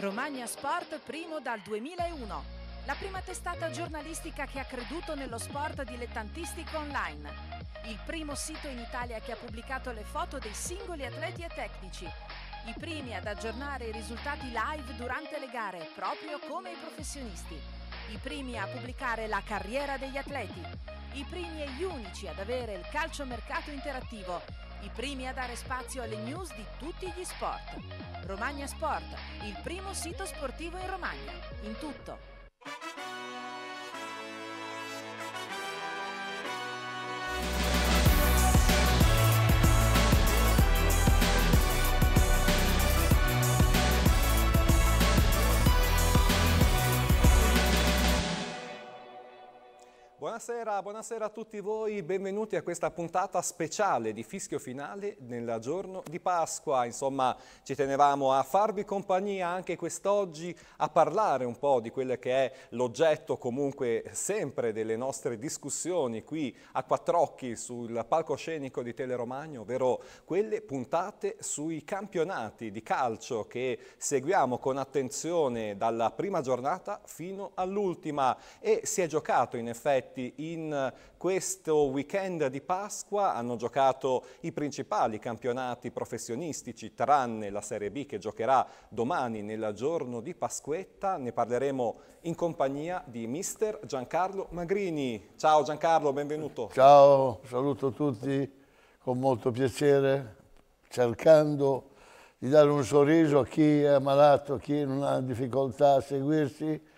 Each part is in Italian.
Romagna Sport primo dal 2001. La prima testata giornalistica che ha creduto nello sport dilettantistico online. Il primo sito in Italia che ha pubblicato le foto dei singoli atleti e tecnici. I primi ad aggiornare i risultati live durante le gare, proprio come i professionisti. I primi a pubblicare la carriera degli atleti. I primi e gli unici ad avere il calciomercato interattivo i primi a dare spazio alle news di tutti gli sport. Romagna Sport, il primo sito sportivo in Romagna, in tutto, Buonasera, buonasera, a tutti voi, benvenuti a questa puntata speciale di Fischio Finale nel giorno di Pasqua. Insomma, ci tenevamo a farvi compagnia anche quest'oggi, a parlare un po' di quello che è l'oggetto comunque sempre delle nostre discussioni qui a Quattrocchi sul palcoscenico di Teleromagno, ovvero quelle puntate sui campionati di calcio che seguiamo con attenzione dalla prima giornata fino all'ultima e si è giocato in effetti in questo weekend di Pasqua hanno giocato i principali campionati professionistici, tranne la Serie B che giocherà domani nel giorno di Pasquetta. Ne parleremo in compagnia di mister Giancarlo Magrini. Ciao Giancarlo, benvenuto. Ciao, saluto tutti con molto piacere, cercando di dare un sorriso a chi è malato, a chi non ha difficoltà a seguirsi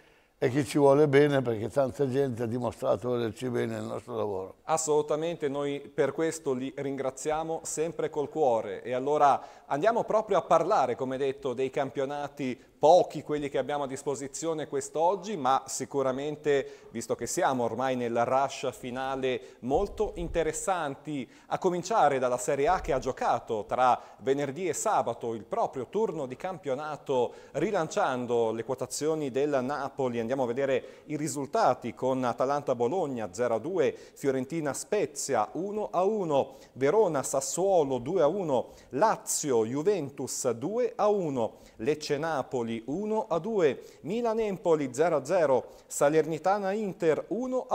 e chi ci vuole bene perché tanta gente ha dimostrato volerci bene nel nostro lavoro. Assolutamente, noi per questo li ringraziamo sempre col cuore e allora andiamo proprio a parlare, come detto, dei campionati pochi quelli che abbiamo a disposizione quest'oggi, ma sicuramente, visto che siamo ormai nella rush finale, molto interessanti, a cominciare dalla Serie A che ha giocato tra venerdì e sabato il proprio turno di campionato, rilanciando le quotazioni del Napoli. Andiamo a vedere i risultati con Atalanta-Bologna 0-2, Fiorentina-Spezia 1-1, Verona-Sassuolo 2-1, Lazio-Juventus 2-1, Lecce-Napoli Napoli 1-2, Milan-Empoli 0-0, a Salernitana-Inter 1-1,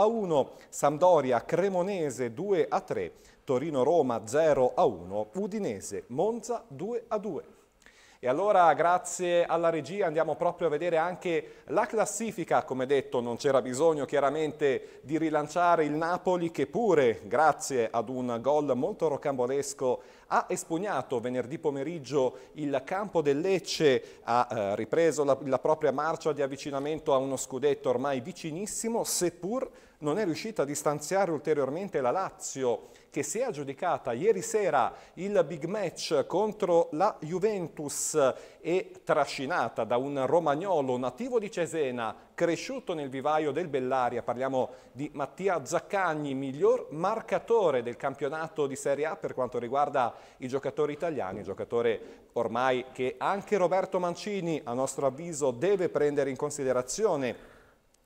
a Sampdoria-Cremonese 2-3, a Torino-Roma 0-1, a Udinese-Monza 2-2. a e allora grazie alla regia andiamo proprio a vedere anche la classifica, come detto non c'era bisogno chiaramente di rilanciare il Napoli che pure grazie ad un gol molto rocambolesco ha espugnato venerdì pomeriggio il campo del Lecce, ha eh, ripreso la, la propria marcia di avvicinamento a uno scudetto ormai vicinissimo, seppur non è riuscita a distanziare ulteriormente la Lazio che si è aggiudicata ieri sera il big match contro la Juventus e trascinata da un romagnolo nativo di Cesena, cresciuto nel vivaio del Bellaria, parliamo di Mattia Zaccagni, miglior marcatore del campionato di Serie A per quanto riguarda i giocatori italiani, giocatore ormai che anche Roberto Mancini a nostro avviso deve prendere in considerazione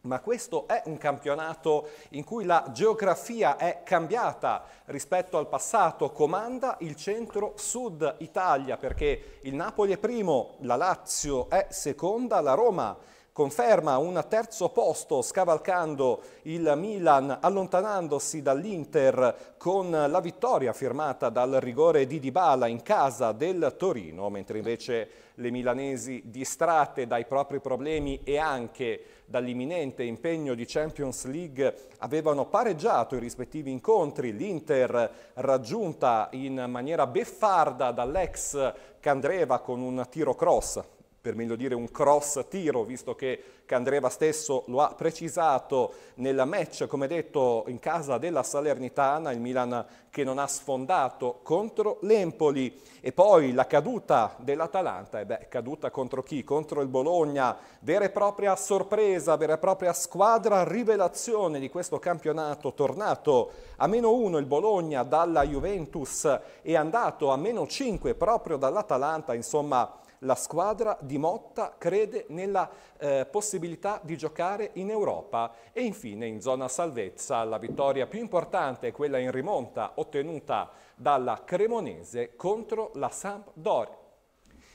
ma questo è un campionato in cui la geografia è cambiata rispetto al passato, comanda il centro-sud Italia perché il Napoli è primo, la Lazio è seconda, la Roma conferma un terzo posto scavalcando il Milan allontanandosi dall'Inter con la vittoria firmata dal rigore di Dybala in casa del Torino mentre invece le milanesi distratte dai propri problemi e anche dall'imminente impegno di Champions League avevano pareggiato i rispettivi incontri, l'Inter raggiunta in maniera beffarda dall'ex Candreva con un tiro cross per meglio dire un cross tiro, visto che Candreva stesso lo ha precisato nel match, come detto, in casa della Salernitana, il Milan che non ha sfondato contro l'Empoli. E poi la caduta dell'Atalanta, e beh, caduta contro chi? Contro il Bologna, vera e propria sorpresa, vera e propria squadra rivelazione di questo campionato, tornato a meno uno il Bologna dalla Juventus e andato a meno cinque proprio dall'Atalanta, insomma la squadra di Motta crede nella eh, possibilità di giocare in Europa e infine in zona salvezza la vittoria più importante è quella in rimonta ottenuta dalla Cremonese contro la Sampdoria.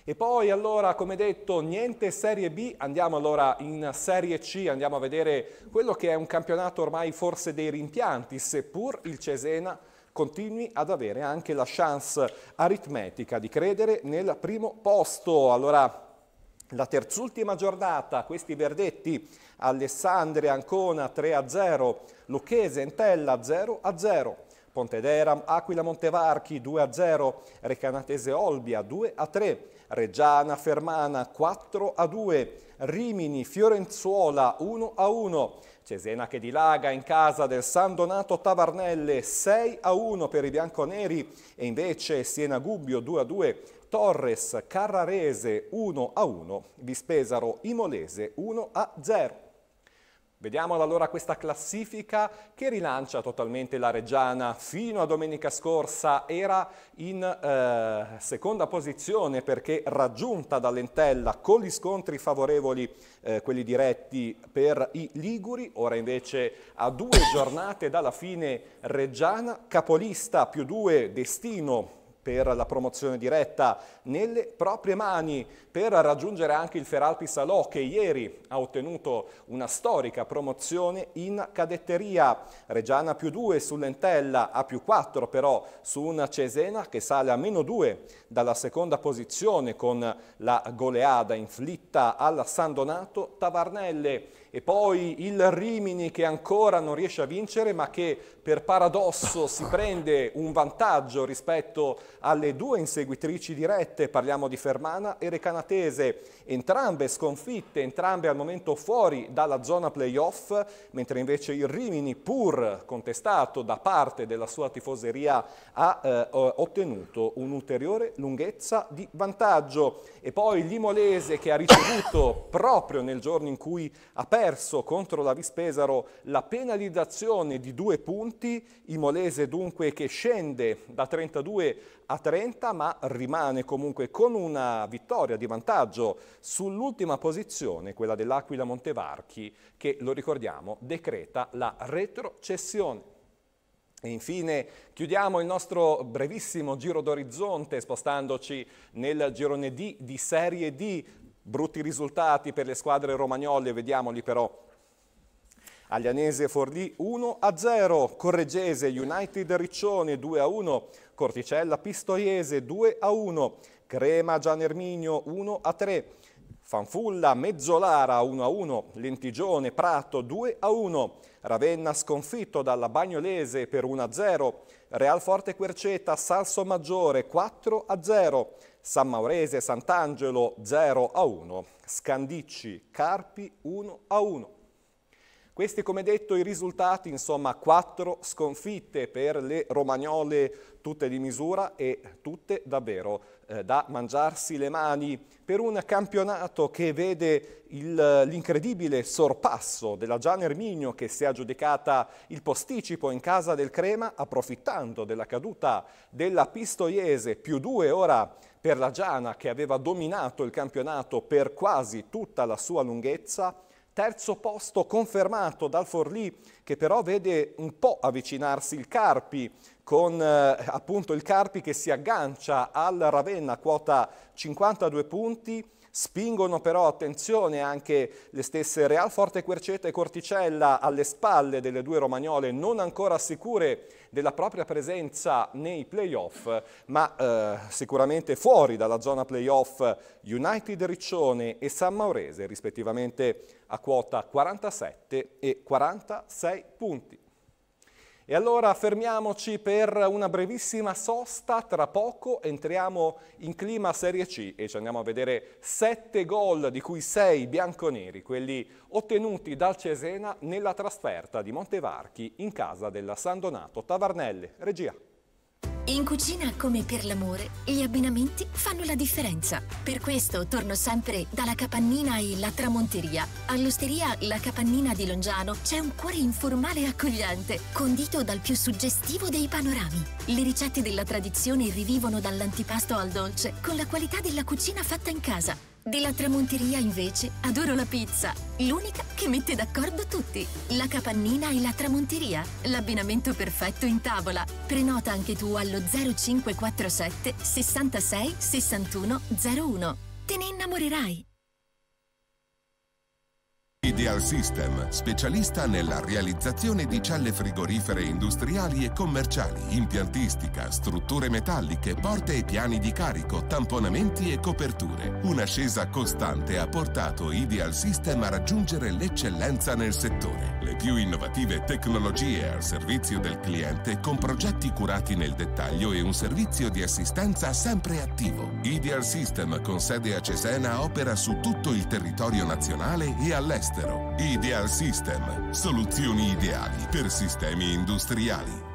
E poi allora, come detto, niente Serie B, andiamo allora in Serie C, andiamo a vedere quello che è un campionato ormai forse dei rimpianti, seppur il Cesena continui ad avere anche la chance aritmetica di credere nel primo posto. Allora, la terzultima giornata, questi verdetti, Alessandria Ancona 3-0, Lucchese Entella 0-0, Pontedera Aquila Montevarchi 2-0, a Recanatese Olbia 2-3, a Reggiana Fermana 4-2, a Rimini Fiorenzuola 1-1, a Cesena che dilaga in casa del San Donato Tavarnelle 6 a 1 per i bianconeri e invece Siena Gubbio 2 a 2, Torres Carrarese 1 a 1, Vispesaro Imolese 1 a 0. Vediamo allora questa classifica che rilancia totalmente la Reggiana. Fino a domenica scorsa era in eh, seconda posizione perché raggiunta da Lentella con gli scontri favorevoli, eh, quelli diretti per i Liguri. Ora invece a due giornate dalla fine Reggiana, capolista più due Destino per la promozione diretta, nelle proprie mani per raggiungere anche il Feralpi Salò che ieri ha ottenuto una storica promozione in cadetteria. Reggiana più 2 sull'Entella a più 4 però su una Cesena che sale a meno 2 dalla seconda posizione con la goleada inflitta alla San Donato Tavarnelle e poi il Rimini che ancora non riesce a vincere ma che per paradosso si prende un vantaggio rispetto alle due inseguitrici dirette, parliamo di Fermana e Recanatese, entrambe sconfitte, entrambe al momento fuori dalla zona playoff, mentre invece il Rimini pur contestato da parte della sua tifoseria ha eh, ottenuto un'ulteriore lunghezza di vantaggio e poi l'Imolese che ha ricevuto proprio nel giorno in cui ha perso perso contro la Vispesaro la penalizzazione di due punti, il Molese dunque che scende da 32 a 30 ma rimane comunque con una vittoria di vantaggio sull'ultima posizione, quella dell'Aquila Montevarchi che lo ricordiamo decreta la retrocessione. E infine chiudiamo il nostro brevissimo giro d'orizzonte spostandoci nel girone D di Serie D Brutti risultati per le squadre romagnole, vediamoli però. Aglianese Forlì 1-0, Correggese United Riccione 2-1, Corticella Pistoiese 2-1, Crema Gianerminio 1-3, Fanfulla Mezzolara 1-1, Lentigione Prato 2-1, Ravenna sconfitto dalla Bagnolese per 1-0, Real Forte Querceta Salso Maggiore 4-0, San Maurese, Sant'Angelo 0 a 1, Scandicci, Carpi 1 a 1. Questi, come detto, i risultati, insomma, quattro sconfitte per le romagnole, tutte di misura e tutte davvero eh, da mangiarsi le mani per un campionato che vede l'incredibile sorpasso della Gian Erminio che si è aggiudicata il posticipo in casa del Crema approfittando della caduta della Pistoiese più due ora per la Giana che aveva dominato il campionato per quasi tutta la sua lunghezza, terzo posto confermato dal Forlì che però vede un po' avvicinarsi il Carpi con eh, appunto il Carpi che si aggancia al Ravenna quota 52 punti Spingono però, attenzione, anche le stesse Real Forte Querceta e Corticella alle spalle delle due romagnole non ancora sicure della propria presenza nei playoff, ma eh, sicuramente fuori dalla zona playoff United Riccione e San Maurese rispettivamente a quota 47 e 46 punti. E allora fermiamoci per una brevissima sosta, tra poco entriamo in clima Serie C e ci andiamo a vedere sette gol, di cui sei bianconeri, quelli ottenuti dal Cesena nella trasferta di Montevarchi in casa della San Donato Tavarnelle. Regia. In cucina, come per l'amore, gli abbinamenti fanno la differenza. Per questo torno sempre dalla Capannina e la Tramonteria. All'osteria La Capannina di Longiano c'è un cuore informale e accogliente, condito dal più suggestivo dei panorami. Le ricette della tradizione rivivono dall'antipasto al dolce con la qualità della cucina fatta in casa. Di La Tramonteria invece adoro la pizza, l'unica che mette d'accordo tutti. La capannina e la tramonteria, l'abbinamento perfetto in tavola. Prenota anche tu allo 0547 66 61 01. Te ne innamorerai! Industrial System, specialista nella realizzazione di celle frigorifere industriali e commerciali, impiantistica, strutture metalliche, porte e piani di carico, tamponamenti e coperture. Un'ascesa costante ha portato Ideal System a raggiungere l'eccellenza nel settore. Le più innovative tecnologie al servizio del cliente con progetti curati nel dettaglio e un servizio di assistenza sempre attivo. Ideal System con sede a Cesena opera su tutto il territorio nazionale e all'estero Ideal System, soluzioni ideali per sistemi industriali.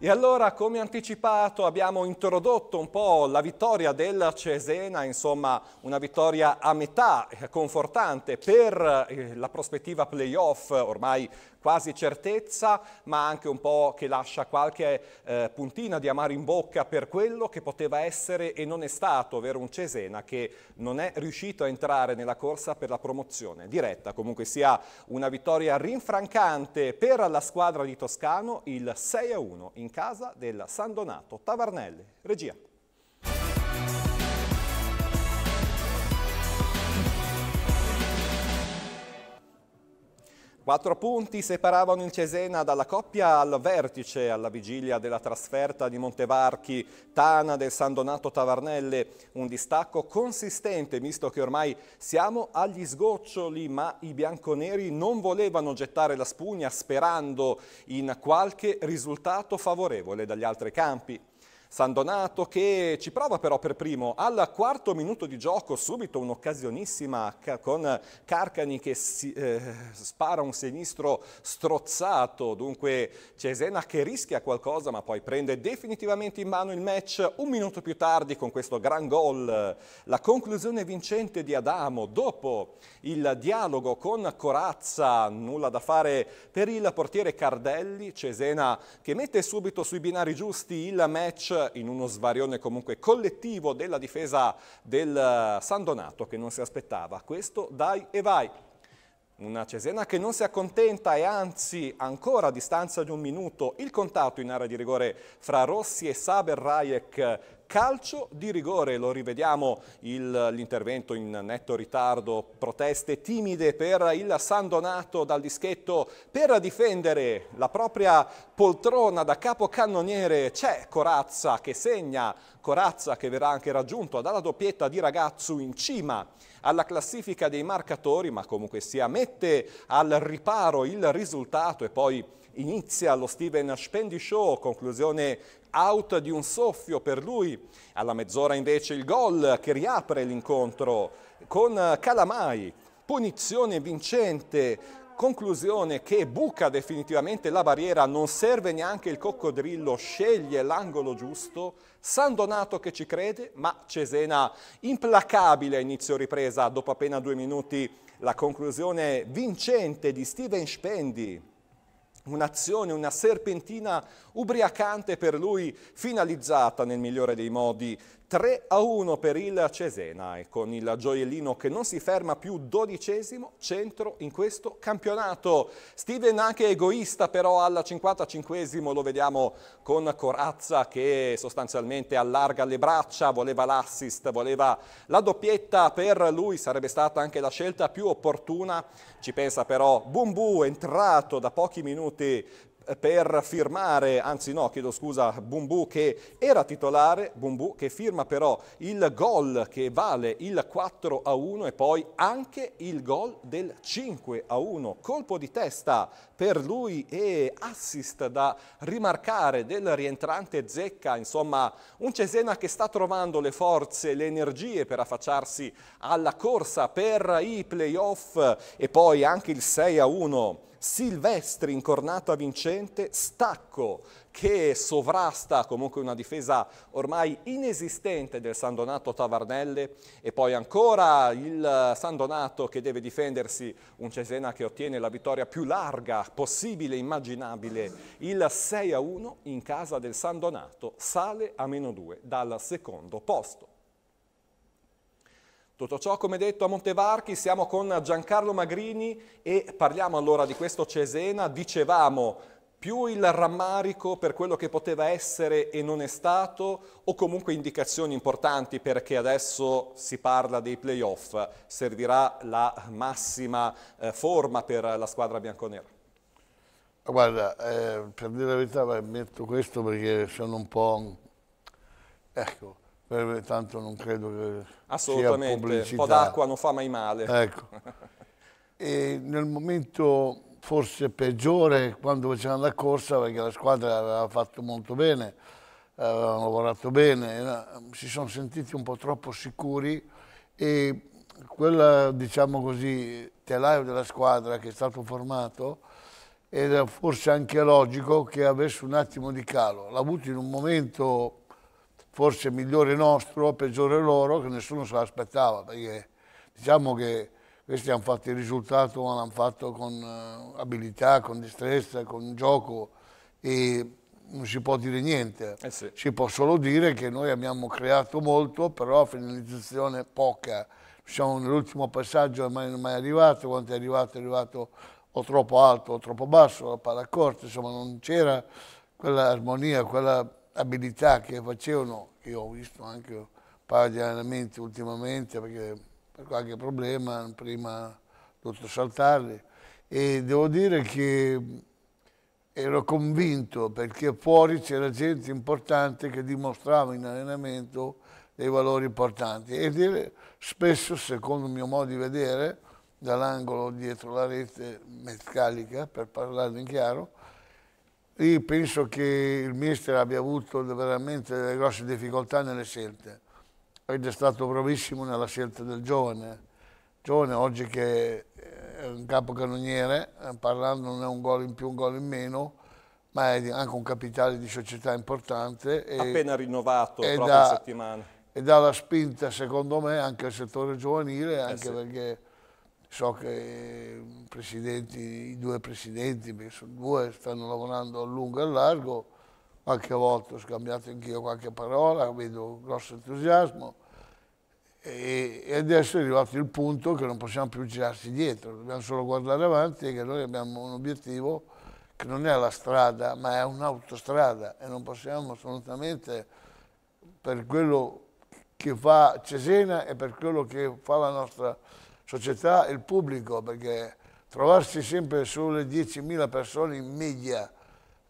E allora, come anticipato, abbiamo introdotto un po' la vittoria del Cesena, insomma una vittoria a metà, confortante per eh, la prospettiva playoff, ormai quasi certezza, ma anche un po' che lascia qualche eh, puntina di amaro in bocca per quello che poteva essere e non è stato, ovvero un Cesena che non è riuscito a entrare nella corsa per la promozione diretta. Comunque sia una vittoria rinfrancante per la squadra di Toscano, il 6-1 in casa del San Donato Tavarnelli. Regia. Quattro punti separavano il Cesena dalla coppia al vertice alla vigilia della trasferta di Montevarchi, Tana del San Donato Tavarnelle, un distacco consistente visto che ormai siamo agli sgoccioli ma i bianconeri non volevano gettare la spugna sperando in qualche risultato favorevole dagli altri campi. San Donato che ci prova però per primo al quarto minuto di gioco, subito un'occasionissima con Carcani che si, eh, spara un sinistro strozzato, dunque Cesena che rischia qualcosa ma poi prende definitivamente in mano il match un minuto più tardi con questo gran gol, la conclusione vincente di Adamo dopo il dialogo con Corazza, nulla da fare per il portiere Cardelli, Cesena che mette subito sui binari giusti il match in uno svarione comunque collettivo della difesa del eh, San Donato che non si aspettava questo dai e vai. Una Cesena che non si accontenta e anzi ancora a distanza di un minuto il contatto in area di rigore fra Rossi e Saber Rajek calcio di rigore, lo rivediamo l'intervento in netto ritardo, proteste timide per il San Donato dal dischetto per difendere la propria poltrona da capocannoniere, c'è Corazza che segna, Corazza che verrà anche raggiunto dalla doppietta di Ragazzu in cima alla classifica dei marcatori, ma comunque sia mette al riparo il risultato e poi inizia lo Steven Spendi Show, conclusione out di un soffio per lui. Alla mezz'ora invece il gol che riapre l'incontro con Calamai, punizione vincente, conclusione che buca definitivamente la barriera, non serve neanche il coccodrillo, sceglie l'angolo giusto, San Donato che ci crede, ma Cesena implacabile inizio ripresa, dopo appena due minuti la conclusione vincente di Steven Spendi un'azione, una serpentina ubriacante per lui finalizzata nel migliore dei modi 3 a 1 per il Cesena e con il gioiellino che non si ferma più dodicesimo centro in questo campionato. Steven anche egoista però al 55esimo lo vediamo con Corazza che sostanzialmente allarga le braccia, voleva l'assist, voleva la doppietta per lui, sarebbe stata anche la scelta più opportuna. Ci pensa però Bumbu entrato da pochi minuti per firmare, anzi no, chiedo scusa, Bumbu che era titolare, Bumbu che firma però il gol che vale il 4 a 1 e poi anche il gol del 5 a 1. Colpo di testa per lui e assist da rimarcare del rientrante Zecca, insomma un Cesena che sta trovando le forze, le energie per affacciarsi alla corsa per i playoff e poi anche il 6 a 1 Silvestri incornato a vincente, Stacco che sovrasta comunque una difesa ormai inesistente del San Donato Tavarnelle e poi ancora il San Donato che deve difendersi, un Cesena che ottiene la vittoria più larga possibile, immaginabile, il 6 a 1 in casa del San Donato sale a meno 2 dal secondo posto. Tutto ciò, come detto, a Montevarchi siamo con Giancarlo Magrini e parliamo allora di questo Cesena. Dicevamo più il rammarico per quello che poteva essere e non è stato o comunque indicazioni importanti perché adesso si parla dei playoff, servirà la massima eh, forma per la squadra bianconera. Guarda, eh, per dire la verità metto questo perché sono un po'... Ecco, eh, tanto non credo che Assolutamente, sia pubblicità. un po' d'acqua non fa mai male. Ecco. e nel momento forse peggiore quando facevano la corsa, perché la squadra aveva fatto molto bene, avevano lavorato bene, si sono sentiti un po' troppo sicuri e quel, diciamo così, telaio della squadra che è stato formato era forse anche logico che avesse un attimo di calo. L'ha avuto in un momento forse migliore nostro, peggiore loro, che nessuno se l'aspettava, perché diciamo che questi hanno fatto il risultato, ma l'hanno fatto con eh, abilità, con destrezza, con gioco e non si può dire niente. Eh sì. Si può solo dire che noi abbiamo creato molto, però a finalizzazione poca. Siamo nell'ultimo passaggio, non è mai arrivato, quanto è arrivato è arrivato o troppo alto o troppo basso, la palla corta, insomma non c'era quella armonia, quella abilità che facevano, che ho visto anche un paio di allenamenti ultimamente perché per qualche problema prima ho dovuto saltarli e devo dire che ero convinto perché fuori c'era gente importante che dimostrava in allenamento dei valori importanti e spesso secondo il mio modo di vedere dall'angolo dietro la rete mezcalica per parlare in chiaro io penso che il mister abbia avuto veramente delle grosse difficoltà nelle scelte. Ed è stato bravissimo nella scelta del giovane. Giovane oggi che è un capocannoniere, eh, parlando non è un gol in più, un gol in meno, ma è anche un capitale di società importante. Appena rinnovato e proprio da, settimana. E dà la spinta, secondo me, anche al settore giovanile, anche eh sì. perché so che i due presidenti, perché sono due, stanno lavorando a lungo e a largo, qualche volta ho scambiato anch'io qualche parola, vedo grosso entusiasmo e, e, adesso è arrivato il punto che non possiamo più girarsi dietro, dobbiamo solo guardare avanti e che noi abbiamo un obiettivo che non è la strada ma è un'autostrada e non possiamo assolutamente per quello che fa Cesena e per quello che fa la nostra società e il pubblico, perché trovarsi sempre sulle 10.000 persone in media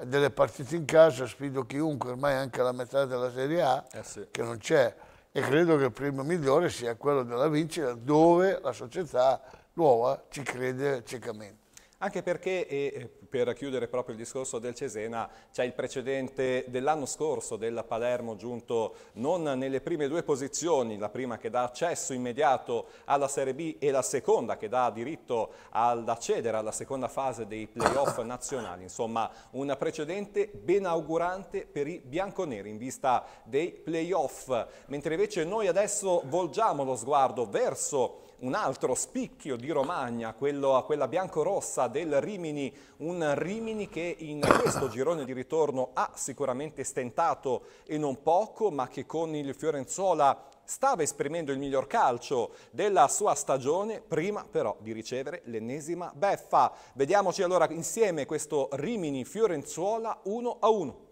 delle partite in casa, sfido chiunque, ormai anche la metà della Serie A, eh sì. che non c'è. E credo che il primo migliore sia quello della vincita, dove la società nuova ci crede ciecamente. Anche perché, e per chiudere proprio il discorso del Cesena, c'è il precedente dell'anno scorso della Palermo giunto non nelle prime due posizioni, la prima che dà accesso immediato alla Serie B e la seconda che dà diritto ad accedere alla seconda fase dei playoff nazionali. Insomma, un precedente ben augurante per i bianconeri in vista dei playoff. Mentre invece noi adesso volgiamo lo sguardo verso un altro spicchio di Romagna, quello, quella biancorossa del Rimini, un Rimini che in questo girone di ritorno ha sicuramente stentato e non poco, ma che con il Fiorenzola stava esprimendo il miglior calcio della sua stagione, prima però di ricevere l'ennesima beffa. Vediamoci allora insieme questo Rimini-Fiorenzuola 1-1.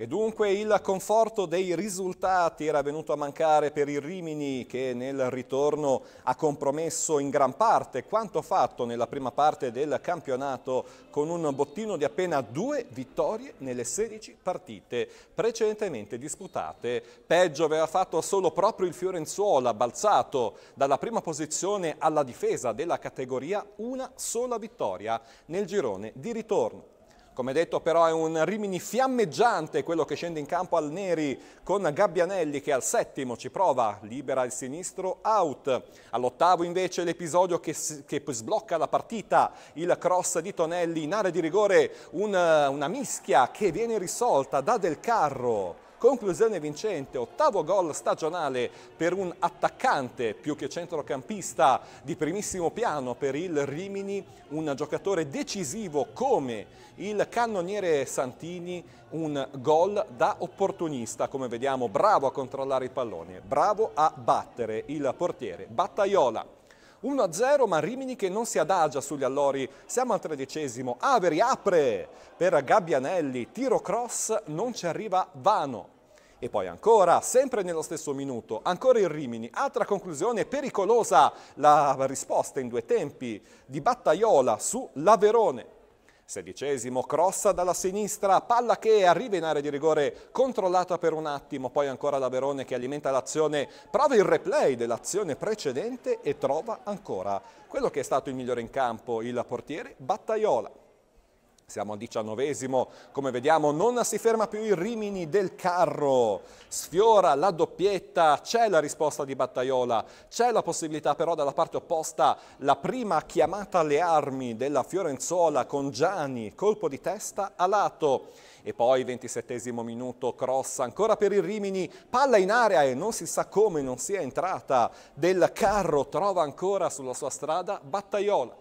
E dunque il conforto dei risultati era venuto a mancare per il Rimini che nel ritorno ha compromesso in gran parte quanto fatto nella prima parte del campionato con un bottino di appena due vittorie nelle 16 partite precedentemente disputate. Peggio aveva fatto solo proprio il Fiorenzuola, balzato dalla prima posizione alla difesa della categoria una sola vittoria nel girone di ritorno. Come detto però è un Rimini fiammeggiante quello che scende in campo al Neri con Gabbianelli che al settimo ci prova, libera il sinistro, out. All'ottavo invece l'episodio che, che, sblocca la partita, il cross di Tonelli in area di rigore, un, una mischia che viene risolta da Del Carro. Conclusione vincente, ottavo gol stagionale per un attaccante più che centrocampista di primissimo piano per il Rimini, un giocatore decisivo come il cannoniere Santini un gol da opportunista, come vediamo, bravo a controllare il pallone, bravo a battere il portiere. Battaiola. 1-0 ma Rimini che non si adagia sugli allori, siamo al tredicesimo, Averi apre per Gabbianelli, tiro cross, non ci arriva Vano. E poi ancora, sempre nello stesso minuto, ancora il Rimini, altra conclusione pericolosa, la risposta in due tempi di Battaiola su Laverone. Sedicesimo, crossa dalla sinistra, palla che arriva in area di rigore, controllata per un attimo, poi ancora da Verone che alimenta l'azione, prova il replay dell'azione precedente e trova ancora quello che è stato il migliore in campo, il portiere Battaiola. Siamo al diciannovesimo, come vediamo non si ferma più il Rimini del carro, sfiora la doppietta, c'è la risposta di Battaiola, c'è la possibilità però dalla parte opposta la prima chiamata alle armi della Fiorenzuola con Gianni, colpo di testa a lato. E poi 27 minuto, cross ancora per il Rimini, palla in area e non si sa come non sia entrata del carro, trova ancora sulla sua strada Battaiola.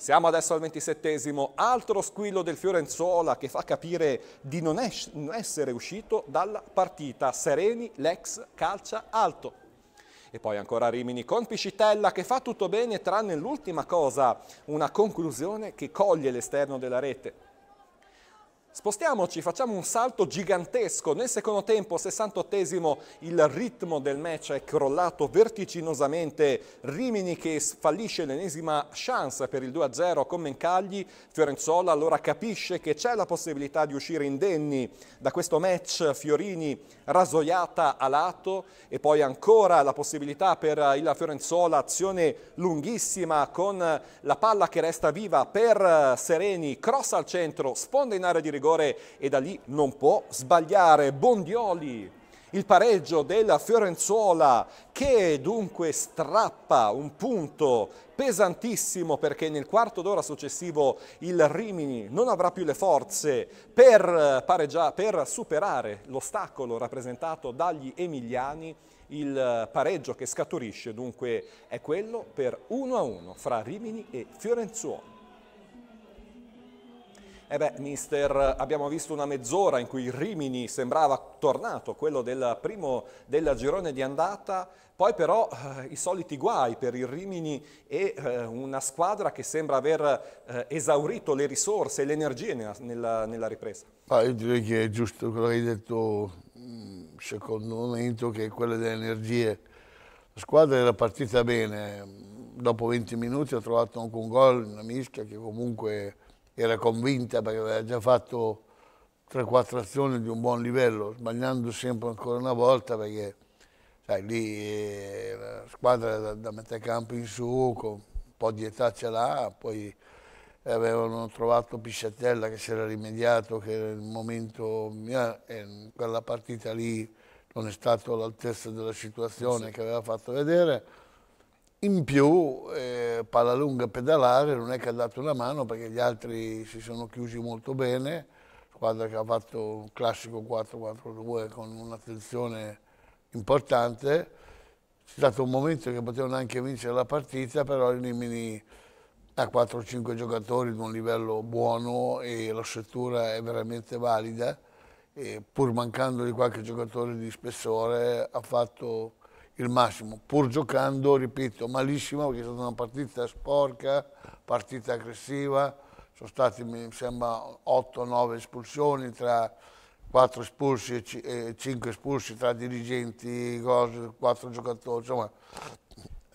Siamo adesso al ventisettesimo, altro squillo del Fiorenzuola che fa capire di non, es non essere uscito dalla partita. Sereni, l'ex calcia alto. E poi ancora Rimini con Piscitella che fa tutto bene tranne l'ultima cosa, una conclusione che coglie l'esterno della rete. Spostiamoci, facciamo un salto gigantesco. Nel secondo tempo, 68esimo, il ritmo del match è crollato vertiginosamente. Rimini che fallisce l'ennesima chance per il 2-0 con Mencagli. Fiorenzola allora capisce che c'è la possibilità di uscire indenni da questo match. Fiorini rasoiata a lato e poi ancora la possibilità per il Fiorenzola, azione lunghissima con la palla che resta viva per Sereni, cross al centro, sponda in area di rigore rigore e da lì non può sbagliare. Bondioli, il pareggio della Fiorenzuola che dunque strappa un punto pesantissimo perché nel quarto d'ora successivo il Rimini non avrà più le forze per, per superare l'ostacolo rappresentato dagli Emiliani. Il pareggio che scaturisce dunque è quello per 1-1 fra Rimini e Fiorenzuola. Eh beh, mister, abbiamo visto una mezz'ora in cui Rimini sembrava tornato, quello del primo del girone di andata, poi però eh, i soliti guai per il Rimini e eh, una squadra che sembra aver eh, esaurito le risorse e le energie nella, nella ripresa. Ah, io direi che è giusto quello che hai detto mm, secondo momento, che è quello delle energie. La squadra era partita bene, dopo 20 minuti ha trovato anche un gol, una mischia che comunque era convinta perché aveva già fatto 3-4 azioni di un buon livello, sbagliando sempre ancora una volta perché sai, lì eh, la squadra da, da metà campo in su, con un po' di età ce l'ha, poi avevano trovato Pisciatella che si era rimediato, che era il momento, mia, in quella partita lì non è stato all'altezza della situazione sì. che aveva fatto vedere. In più eh, eh, Palalunga pedalare non è che ha dato una mano perché gli altri si sono chiusi molto bene, squadra che ha fatto un classico 4-4-2 con un'attenzione importante. C'è stato un momento che potevano anche vincere la partita, però Rimini ha 4-5 giocatori di un livello buono e la struttura è veramente valida. E pur mancando di qualche giocatore di spessore ha fatto il massimo, pur giocando, ripeto, malissimo perché è stata una partita sporca, partita aggressiva, sono stati, mi sembra, 8-9 espulsioni tra 4 espulsi e 5 espulsi tra dirigenti, 4 giocatori, insomma,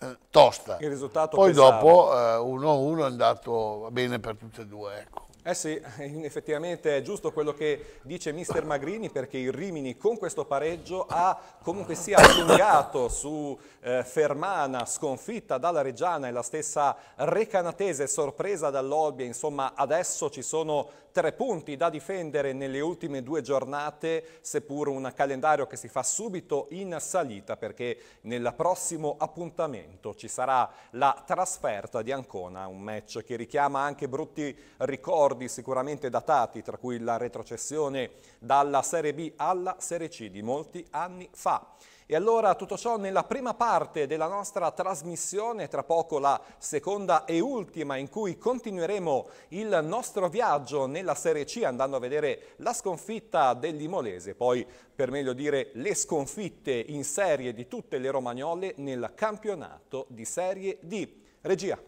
eh, tosta. eh, risultato Poi pesava. dopo 1-1 eh, è andato bene per tutte e due, ecco. Eh sì, effettivamente è giusto quello che dice mister Magrini perché il Rimini con questo pareggio ha comunque sia allungato su eh, Fermana sconfitta dalla Reggiana e la stessa Recanatese sorpresa dall'Olbia, insomma adesso ci sono tre punti da difendere nelle ultime due giornate, seppur un calendario che si fa subito in salita perché nel prossimo appuntamento ci sarà la trasferta di Ancona, un match che richiama anche brutti ricordi sicuramente datati, tra cui la retrocessione dalla Serie B alla Serie C di molti anni fa. E allora tutto ciò nella prima parte della nostra trasmissione, tra poco la seconda e ultima in cui continueremo il nostro viaggio nella Serie C andando a vedere la sconfitta dell'Imolese, poi per meglio dire le sconfitte in serie di tutte le romagnole nel campionato di Serie D. Regia.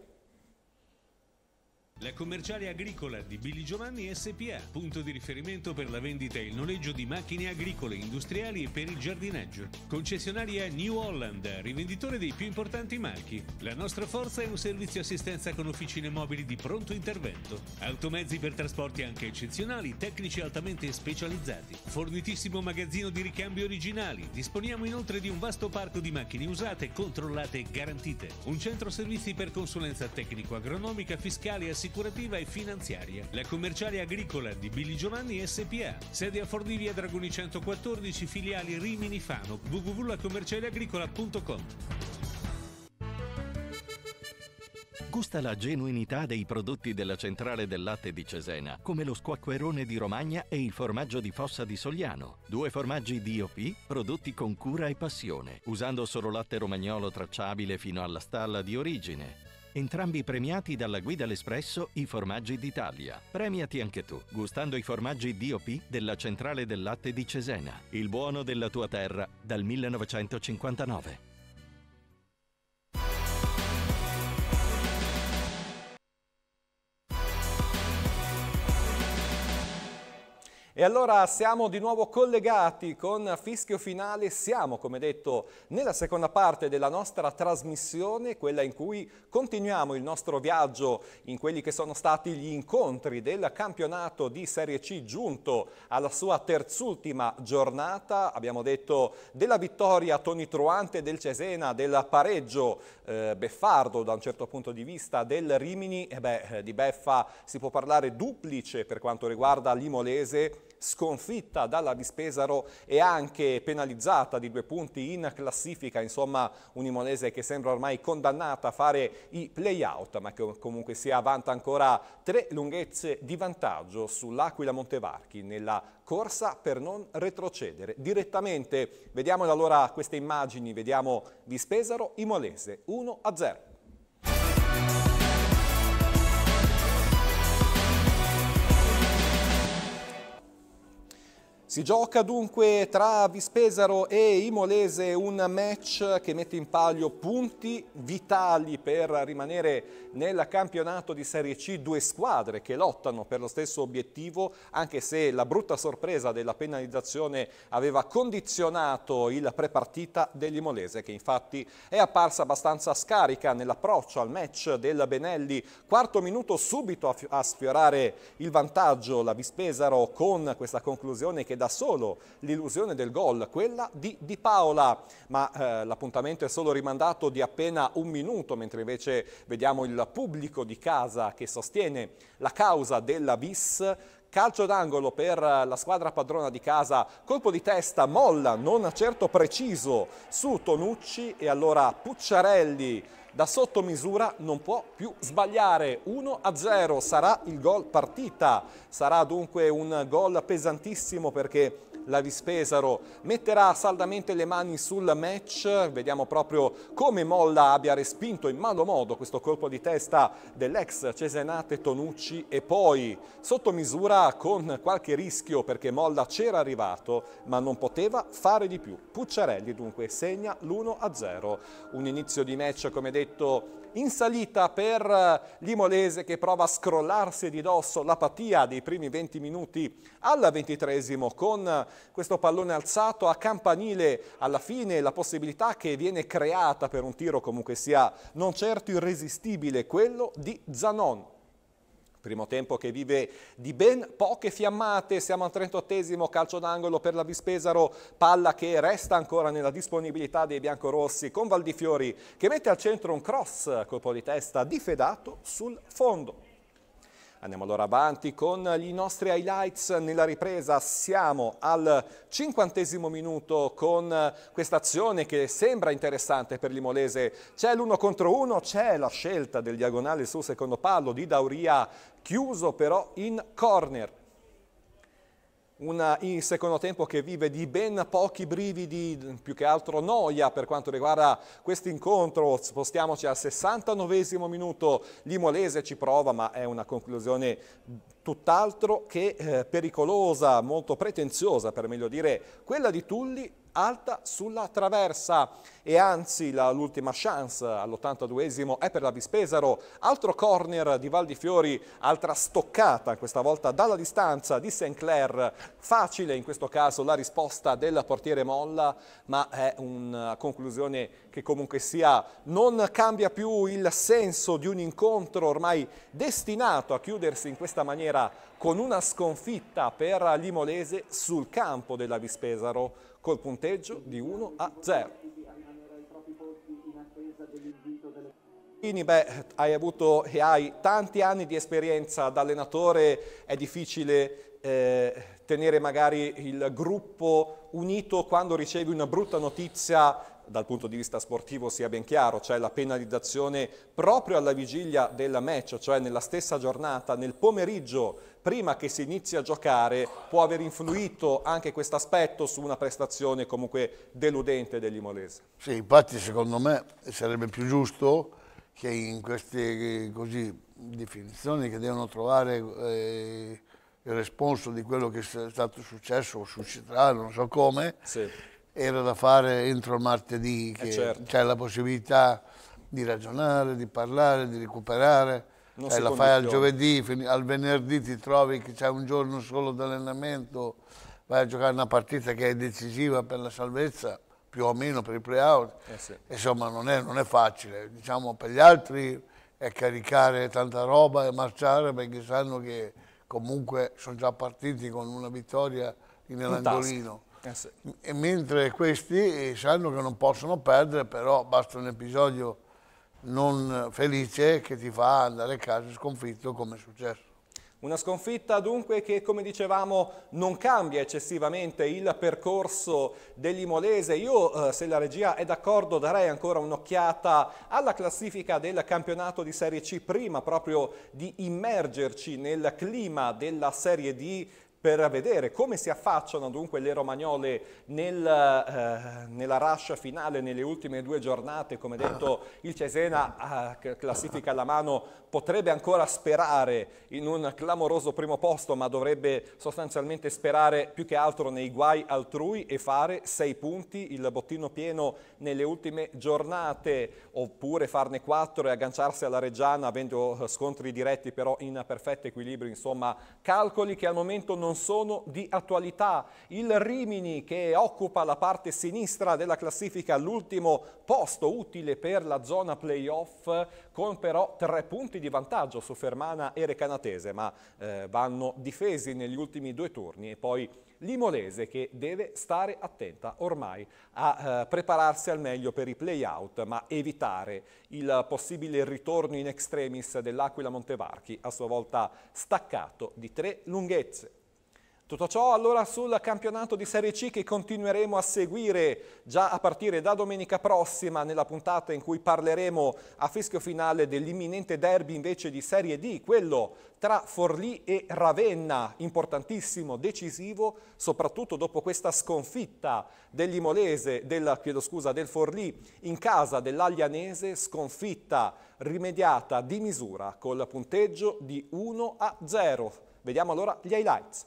La commerciale agricola di Billy Giovanni SPA, punto di riferimento per la vendita e il noleggio di macchine agricole, industriali e per il giardinaggio. Concessionaria New Holland, rivenditore dei più importanti marchi. La nostra forza è un servizio assistenza con officine mobili di pronto intervento. Automezzi per trasporti anche eccezionali, tecnici altamente specializzati. Fornitissimo magazzino di ricambi originali. Disponiamo inoltre di un vasto parco di macchine usate, controllate e garantite. Un centro servizi per consulenza tecnico-agronomica, fiscale e assistenza assicurativa e finanziaria, la commerciale agricola di Billy Giovanni SPA, sede a Fordivia Dragoni 114, filiali Rimini Fano, www.commercialeagricola.com. Gusta la genuinità dei prodotti della centrale del latte di Cesena, come lo squacquerone di Romagna e il formaggio di Fossa di Sogliano. Due formaggi DOP prodotti con cura e passione, usando solo latte romagnolo tracciabile fino alla stalla di origine entrambi premiati dalla Guida L'Espresso I Formaggi d'Italia. Premiati anche tu, gustando i formaggi DOP della Centrale del Latte di Cesena, il buono della tua terra dal 1959. E allora siamo di nuovo collegati con Fischio Finale, siamo come detto nella seconda parte della nostra trasmissione, quella in cui continuiamo il nostro viaggio in quelli che sono stati gli incontri del campionato di Serie C giunto alla sua terzultima giornata, abbiamo detto della vittoria tonitruante del Cesena, del pareggio eh, beffardo da un certo punto di vista del Rimini, e beh, di beffa si può parlare duplice per quanto riguarda l'Imolese, sconfitta dalla di Pesaro e anche penalizzata di due punti in classifica, insomma un'Imolese che sembra ormai condannata a fare i play-out, ma che comunque si avanza ancora tre lunghezze di vantaggio sull'Aquila Montevarchi nella corsa per non retrocedere direttamente. Vediamo allora queste immagini, vediamo Vispesaro, Imolese 1-0. Si gioca dunque tra Vispesaro e Imolese un match che mette in palio punti vitali per rimanere nel campionato di Serie C, due squadre che lottano per lo stesso obiettivo, anche se la brutta sorpresa della penalizzazione aveva condizionato il prepartita dell'Imolese, che infatti è apparsa abbastanza scarica nell'approccio al match del Benelli, quarto minuto subito a, a sfiorare il vantaggio la Vispesaro con questa conclusione che da c'era solo l'illusione del gol, quella di Di Paola, ma eh, l'appuntamento è solo rimandato di appena un minuto, mentre invece vediamo il pubblico di casa che sostiene la causa della bis calcio d'angolo per la squadra padrona di casa, colpo di testa, molla, non certo preciso su Tonucci e allora Pucciarelli da sottomisura non può più sbagliare. 1-0 sarà il gol partita, sarà dunque un gol pesantissimo perché la Vispesaro metterà saldamente le mani sul match, vediamo proprio come Molla abbia respinto in malo modo questo colpo di testa dell'ex Cesenate Tonucci e poi sotto misura con qualche rischio perché Molla c'era arrivato ma non poteva fare di più. Pucciarelli dunque segna l'1-0, un inizio di match come detto in salita per eh, l'Imolese che prova a scrollarsi di dosso l'apatia dei primi 20 minuti al ventitresimo con eh, questo pallone alzato a campanile alla fine la possibilità che viene creata per un tiro comunque sia non certo irresistibile quello di Zanon Primo tempo che vive di ben poche fiammate, siamo al 38 calcio d'angolo per la Vispesaro, palla che resta ancora nella disponibilità dei biancorossi con Valdifiori che mette al centro un cross, colpo di testa difedato sul fondo. Andiamo allora avanti con i nostri highlights nella ripresa. Siamo al cinquantesimo minuto con questa azione che sembra interessante per l'Imolese. C'è l'uno contro uno, c'è la scelta del diagonale sul secondo palo di Dauria, chiuso però in corner una, il secondo tempo che vive di ben pochi brividi, più che altro noia per quanto riguarda questo incontro. Spostiamoci al 69 minuto, l'Imolese ci prova ma è una conclusione tutt'altro che eh, pericolosa, molto pretenziosa per meglio dire, quella di Tulli alta sulla traversa e anzi l'ultima chance all'82esimo è per la Vispesaro, altro corner di Val di Fiori, altra stoccata questa volta dalla distanza di St. Clair, facile in questo caso la risposta del portiere Molla ma è una conclusione che comunque sia non cambia più il senso di un incontro ormai destinato a chiudersi in questa maniera con una sconfitta per l'Imolese sul campo della Vispesaro col punteggio di 1 a 0. Quindi beh, hai avuto e hai tanti anni di esperienza da allenatore, è difficile eh, tenere magari il gruppo unito quando ricevi una brutta notizia dal punto di vista sportivo sia ben chiaro, cioè la penalizzazione proprio alla vigilia della match, cioè nella stessa giornata, nel pomeriggio, prima che si inizi a giocare, può aver influito anche questo aspetto su una prestazione comunque deludente degli dell'Imolese. Sì, infatti secondo me sarebbe più giusto che in queste così, definizioni che devono trovare eh, il responso di quello che è stato successo o succederà, non so come, sì era da fare entro martedì, eh, che eh certo. c'è la possibilità di ragionare, di parlare, di recuperare. Eh, la fai al giovedì, al venerdì ti trovi che c'è un giorno solo d'allenamento, vai a giocare una partita che è decisiva per la salvezza, più o meno per i playout. Eh sì. Insomma, non è, non è facile. Diciamo, per gli altri è caricare tanta roba e marciare perché sanno che comunque sono già partiti con una vittoria in eh mentre questi eh, sanno che non possono perdere, però basta un episodio non felice che ti fa andare a casa sconfitto come è successo. Una sconfitta dunque che, come dicevamo, non cambia eccessivamente il percorso dell'Imolese. Io, eh, se la regia è d'accordo, darei ancora un'occhiata alla classifica del campionato di Serie C prima, proprio di immergerci nel clima della Serie D per vedere come si affacciano dunque le romagnole nel, eh, nella rascia finale, nelle ultime due giornate, come detto il Cesena eh, classifica alla mano potrebbe ancora sperare in un clamoroso primo posto, ma dovrebbe sostanzialmente sperare più che altro nei guai altrui e fare sei punti, il bottino pieno nelle ultime giornate, oppure farne quattro e agganciarsi alla Reggiana avendo eh, scontri diretti però in perfetto equilibrio, insomma calcoli che al momento non non sono di attualità. Il Rimini che occupa la parte sinistra della classifica all'ultimo posto utile per la zona playoff con però tre punti di vantaggio su Fermana e Recanatese, ma eh, vanno difesi negli ultimi due turni e poi Limolese che deve stare attenta ormai a eh, prepararsi al meglio per i playout ma evitare il possibile ritorno in extremis dell'Aquila Montevarchi, a sua volta staccato di tre lunghezze. Tutto ciò allora sul campionato di Serie C che continueremo a seguire già a partire da domenica prossima nella puntata in cui parleremo a fischio finale dell'imminente derby invece di Serie D, quello tra Forlì e Ravenna, importantissimo, decisivo, soprattutto dopo questa sconfitta dell'Imolese, del, scusa, del Forlì in casa dell'Aglianese, sconfitta rimediata di misura col punteggio di 1 a 0. Vediamo allora gli highlights.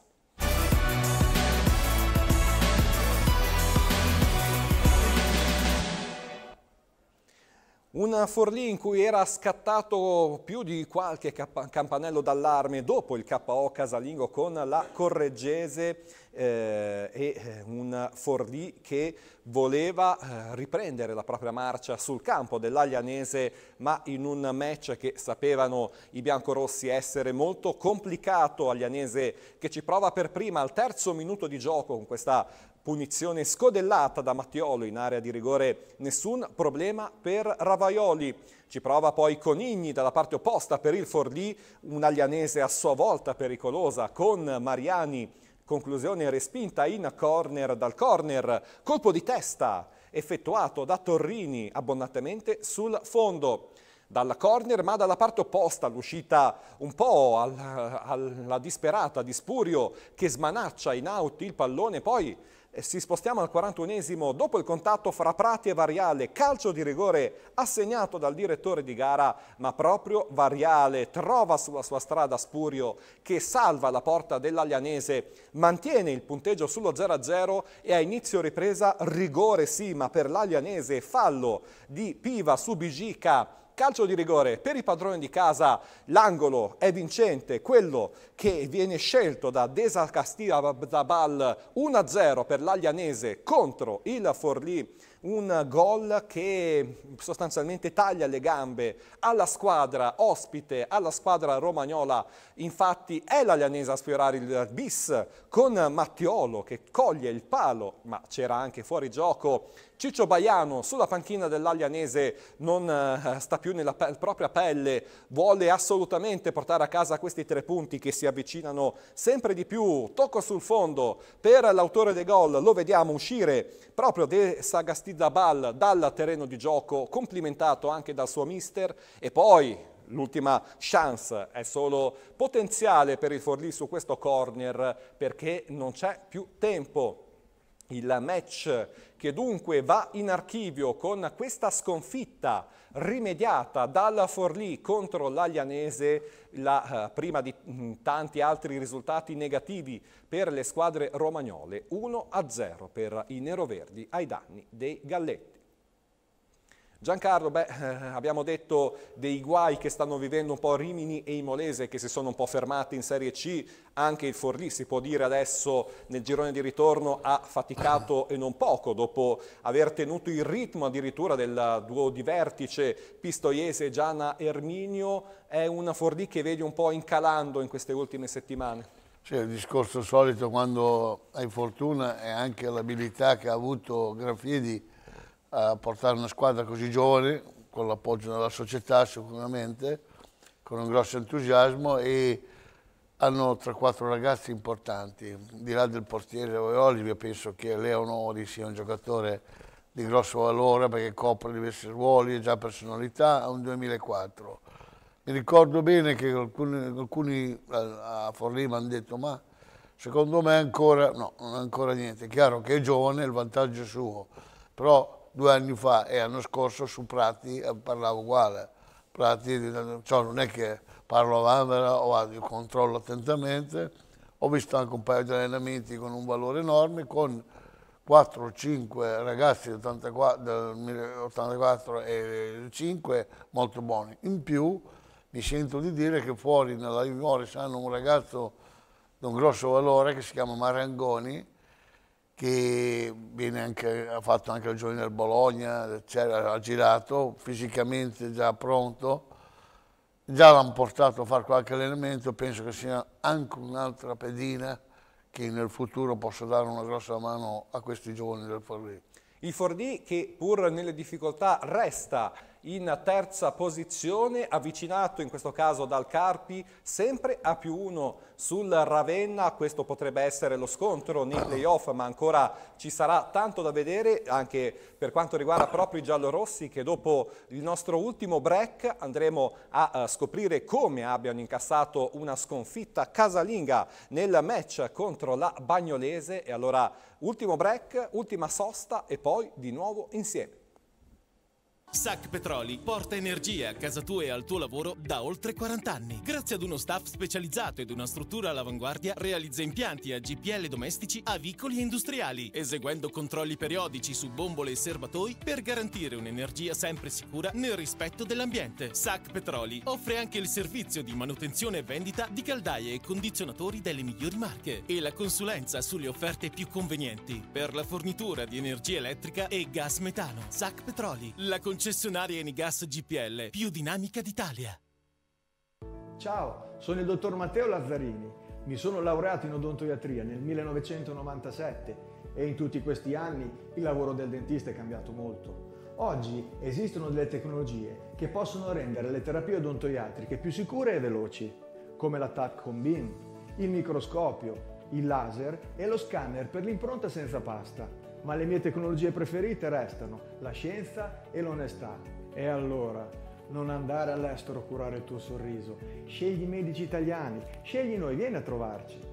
Una Forlì in cui era scattato più di qualche campanello d'allarme dopo il KO casalingo con la Correggese eh, e eh, una Forlì che voleva eh, riprendere la propria marcia sul campo dell'Aglianese ma in un match che sapevano i biancorossi essere molto complicato Aglianese che ci prova per prima al terzo minuto di gioco con questa Punizione scodellata da Mattiolo in area di rigore, nessun problema per Ravaioli. Ci prova poi Conigni dalla parte opposta per il Forlì, un'aglianese a sua volta pericolosa con Mariani. Conclusione respinta in corner dal corner, colpo di testa effettuato da Torrini abbondantemente sul fondo dalla corner ma dalla parte opposta l'uscita un po' alla, alla disperata di Spurio che smanaccia in out il pallone poi si spostiamo al 41esimo, dopo il contatto fra Prati e Variale, calcio di rigore assegnato dal direttore di gara, ma proprio Variale trova sulla sua strada Spurio che salva la porta dell'Alianese, mantiene il punteggio sullo 0-0 e a inizio ripresa rigore sì, ma per l'Alianese fallo di Piva su Bigica calcio di rigore per i padroni di casa, l'angolo è vincente, quello che viene scelto da Desa Castiglia-Zabal 1-0 per l'Aglianese contro il Forlì, un gol che sostanzialmente taglia le gambe alla squadra ospite, alla squadra romagnola. Infatti è l'Aglianese a sfiorare il bis con Mattiolo che coglie il palo, ma c'era anche fuori gioco Ciccio Baiano sulla panchina dell'Alianese non eh, sta più nella pe propria pelle, vuole assolutamente portare a casa questi tre punti che si avvicinano sempre di più, tocco sul fondo per l'autore dei gol, lo vediamo uscire proprio De Sagastidabal dal terreno di gioco, complimentato anche dal suo mister e poi l'ultima chance è solo potenziale per il Forlì su questo corner perché non c'è più tempo il match che dunque va in archivio con questa sconfitta rimediata dalla Forlì contro l'Aglianese, la eh, prima di mh, mm, tanti altri risultati negativi per le squadre romagnole, 1-0 per i neroverdi ai danni dei Galletti. Giancarlo, beh, eh, abbiamo detto dei guai che stanno vivendo un po' Rimini e Imolese che si sono un po' fermati in Serie C, anche il Forlì si può dire adesso nel girone di ritorno ha faticato e non poco dopo aver tenuto il ritmo addirittura del duo di vertice Pistoiese, Giana, Erminio, è una Forlì che vedi un po' incalando in queste ultime settimane. C'è il discorso solito quando hai fortuna è anche l'abilità che ha avuto Graffiedi a portare una squadra così giovane, con l'appoggio della società sicuramente, con un grosso entusiasmo e hanno tra quattro ragazzi importanti, di là del portiere Olivia penso che Leo Nori sia un giocatore di grosso valore perché copre diversi ruoli, è già personalità, ha un 2004. Mi ricordo bene che alcuni, alcuni a Forlì mi hanno detto ma secondo me ancora, no, non è ancora niente, è chiaro che è giovane, il vantaggio è suo, però due anni fa e l'anno scorso su Prati eh, parlavo uguale. Prati, cioè non è che parlo a Vanvera o vado, controllo attentamente. Ho visto anche un paio di allenamenti con un valore enorme, con 4 o 5 ragazzi del 84 e 5 molto buoni. In più mi sento di dire che fuori nella Ivores hanno un ragazzo di un grosso valore che si chiama Marangoni, che anche, ha fatto anche il giovane del Bologna, ha girato fisicamente già pronto, già l'hanno portato a fare qualche allenamento, penso che sia anche un'altra pedina che nel futuro possa dare una grossa mano a questi giovani del Forlì. Il Forlì che pur nelle difficoltà resta in terza posizione, avvicinato in questo caso dal Carpi, sempre a più uno sul Ravenna, questo potrebbe essere lo scontro nei playoff, ma ancora ci sarà tanto da vedere anche per quanto riguarda proprio i giallorossi che dopo il nostro ultimo break andremo a eh, scoprire come abbiano incassato una sconfitta casalinga nel match contro la Bagnolese e allora ultimo break, ultima sosta e poi di nuovo insieme. SAC Petroli porta energia a casa tua e al tuo lavoro da oltre 40 anni. Grazie ad uno staff specializzato ed una struttura all'avanguardia, realizza impianti a GPL domestici, avicoli e industriali, eseguendo controlli periodici su bombole e serbatoi per garantire un'energia sempre sicura nel rispetto dell'ambiente. SAC Petroli offre anche il servizio di manutenzione e vendita di caldaie e condizionatori delle migliori marche e la consulenza sulle offerte più convenienti per la fornitura di energia elettrica e gas metano. SAC Petroli, la concessione Concessionaria Enigas GPL, più dinamica d'Italia. Ciao, sono il dottor Matteo Lazzarini. Mi sono laureato in odontoiatria nel 1997 e in tutti questi anni il lavoro del dentista è cambiato molto. Oggi esistono delle tecnologie che possono rendere le terapie odontoiatriche più sicure e veloci, come l'attack con BIM, il microscopio, il laser e lo scanner per l'impronta senza pasta ma le mie tecnologie preferite restano la scienza e l'onestà. E allora, non andare all'estero a curare il tuo sorriso, scegli i medici italiani, scegli noi, vieni a trovarci.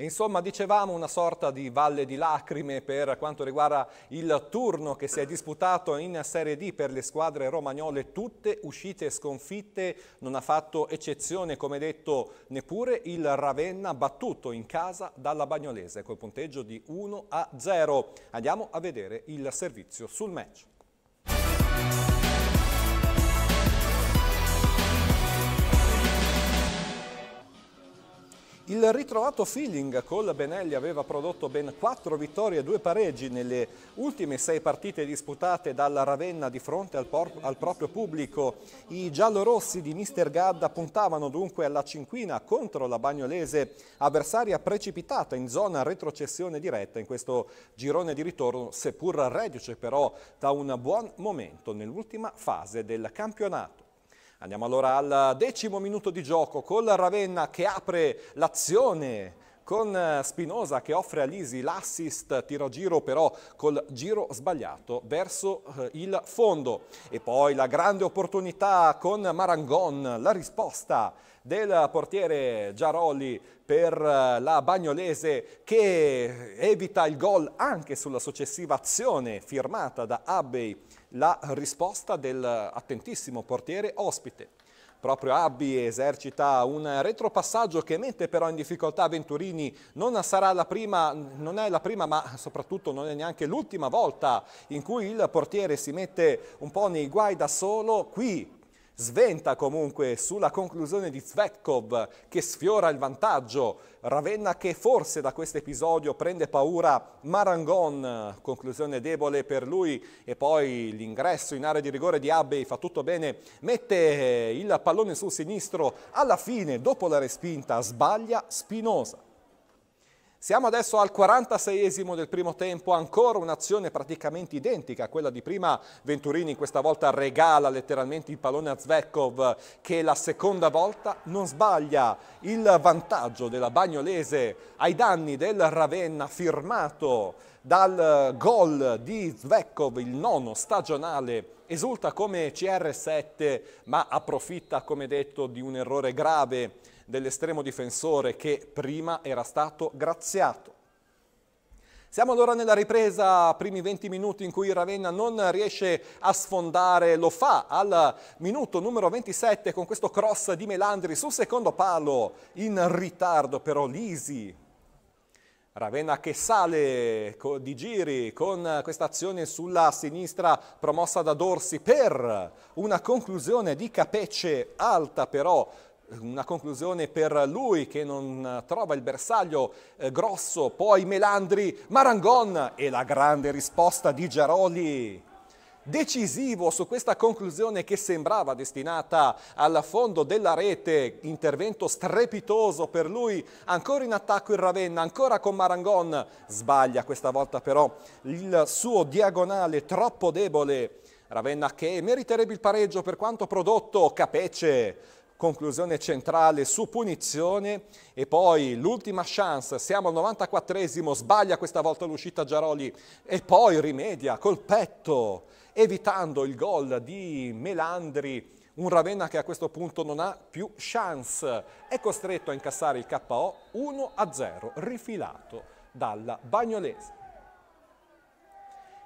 E insomma, dicevamo una sorta di valle di lacrime per quanto riguarda il turno che si è disputato in Serie D per le squadre romagnole, tutte uscite sconfitte, non ha fatto eccezione, come detto, neppure il Ravenna battuto in casa dalla Bagnolese col punteggio di 1 a 0. Andiamo a vedere il servizio sul match. Il ritrovato feeling col Benelli aveva prodotto ben 4 vittorie e 2 pareggi nelle ultime 6 partite disputate dalla Ravenna di fronte al, al proprio pubblico. I giallorossi di Mister Gadda puntavano dunque alla cinquina contro la Bagnolese, avversaria precipitata in zona retrocessione diretta in questo girone di ritorno, seppur reduce però da un buon momento nell'ultima fase del campionato. Andiamo allora al decimo minuto di gioco con Ravenna che apre l'azione con Spinosa che offre a Lisi l'assist tiro a giro però col giro sbagliato verso eh, il fondo e poi la grande opportunità con Marangon la risposta del portiere Giaroli per eh, la Bagnolese che evita il gol anche sulla successiva azione firmata da Abbey la risposta dell'attentissimo portiere ospite. Proprio Abbi esercita un retropassaggio che mette però in difficoltà Venturini. Non sarà la prima, non è la prima, ma soprattutto non è neanche l'ultima volta in cui il portiere si mette un po' nei guai da solo. Qui sventa comunque sulla conclusione di Zvetkov che sfiora il vantaggio, Ravenna che forse da questo episodio prende paura Marangon, conclusione debole per lui e poi l'ingresso in area di rigore di Abbey fa tutto bene, mette eh, il pallone sul sinistro, alla fine dopo la respinta sbaglia Spinosa. Siamo adesso al 46esimo del primo tempo, ancora un'azione praticamente identica a quella di prima. Venturini questa volta regala letteralmente il pallone a Zvekov che la seconda volta non sbaglia. Il vantaggio della Bagnolese ai danni del Ravenna firmato dal gol di Zvekov, il nono stagionale esulta come CR7 ma approfitta come detto di un errore grave dell'estremo difensore che prima era stato graziato. Siamo allora nella ripresa, primi 20 minuti in cui Ravenna non riesce a sfondare, lo fa al minuto numero 27 con questo cross di Melandri sul secondo palo, in ritardo però Lisi. Ravenna che sale di giri con questa azione sulla sinistra promossa da Dorsi per una conclusione di Capecce alta però una conclusione per lui che non eh, trova il bersaglio eh, grosso, poi Melandri, Marangon e la grande risposta di Giaroli. Decisivo su questa conclusione che sembrava destinata al fondo della rete, intervento strepitoso per lui, ancora in attacco il Ravenna, ancora con Marangon, sbaglia questa volta però il suo diagonale troppo debole, Ravenna che meriterebbe il pareggio per quanto prodotto, Capece conclusione centrale su punizione e poi l'ultima chance, siamo al 94esimo, sbaglia questa volta l'uscita Giaroli e poi rimedia col petto evitando il gol di Melandri, un Ravenna che a questo punto non ha più chance, è costretto a incassare il KO 1-0, rifilato dalla Bagnolese.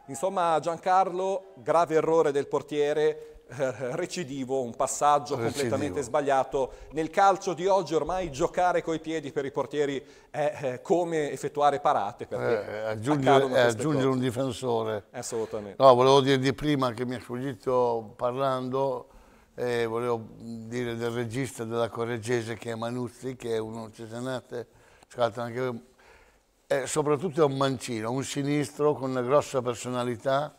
Insomma Giancarlo, grave errore del portiere, eh, recidivo, un passaggio recidivo. completamente sbagliato. Nel calcio di oggi ormai giocare coi piedi per i portieri è come effettuare parate. Eh, eh, eh aggiungere, aggiungere un difensore. Assolutamente. No, volevo di prima che mi è sfuggito parlando, eh, volevo dire del regista della Correggese che è Manuzzi, che è uno cesenate, scalta anche... Eh, soprattutto è un mancino, un sinistro con una grossa personalità,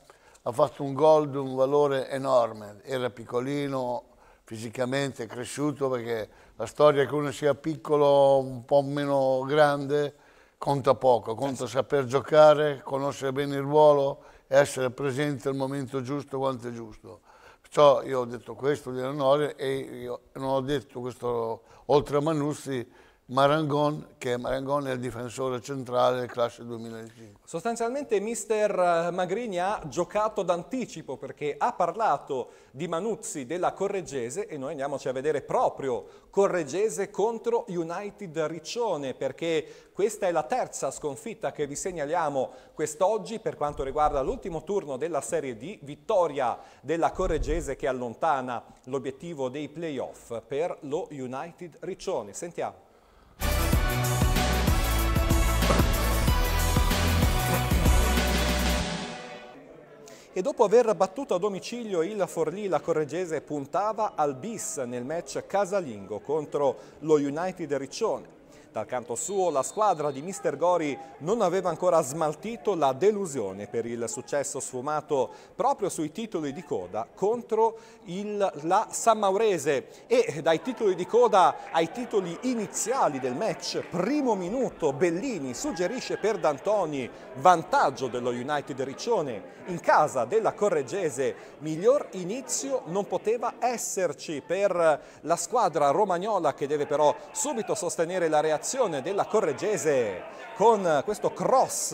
ha fatto un gol di un valore enorme, era piccolino, fisicamente cresciuto perché la storia che uno sia piccolo, un po' meno grande, conta poco, conta eh saper giocare, conoscere bene il ruolo e essere presente al momento giusto quanto è giusto. Perciò io ho detto questo di Eleonore e non ho detto questo oltre a Manussi Marangon, che Marangon è il difensore centrale del classe 2005. Sostanzialmente mister eh, Magrini ha giocato d'anticipo perché ha parlato di Manuzzi della Correggese e noi andiamoci a vedere proprio Correggese contro United Riccione perché questa è la terza sconfitta che vi segnaliamo quest'oggi per quanto riguarda l'ultimo turno della Serie D, vittoria della Correggese che allontana l'obiettivo dei playoff per lo United Riccione. Sentiamo e dopo aver battuto a domicilio il Forlì, la Correggese puntava al bis nel match casalingo contro lo United Riccione. Dal canto suo la squadra di Mister Gori non aveva ancora smaltito la delusione per il successo sfumato proprio sui titoli di coda contro il, la San Maurese e dai titoli di coda ai titoli iniziali del match, primo minuto Bellini suggerisce per D'Antoni vantaggio dello United Riccione in casa della Correggese, miglior inizio non poteva esserci per la squadra romagnola che deve però subito sostenere la reazione reazione della Corregese con questo cross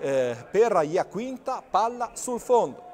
eh, per Iaquinta, palla sul fondo.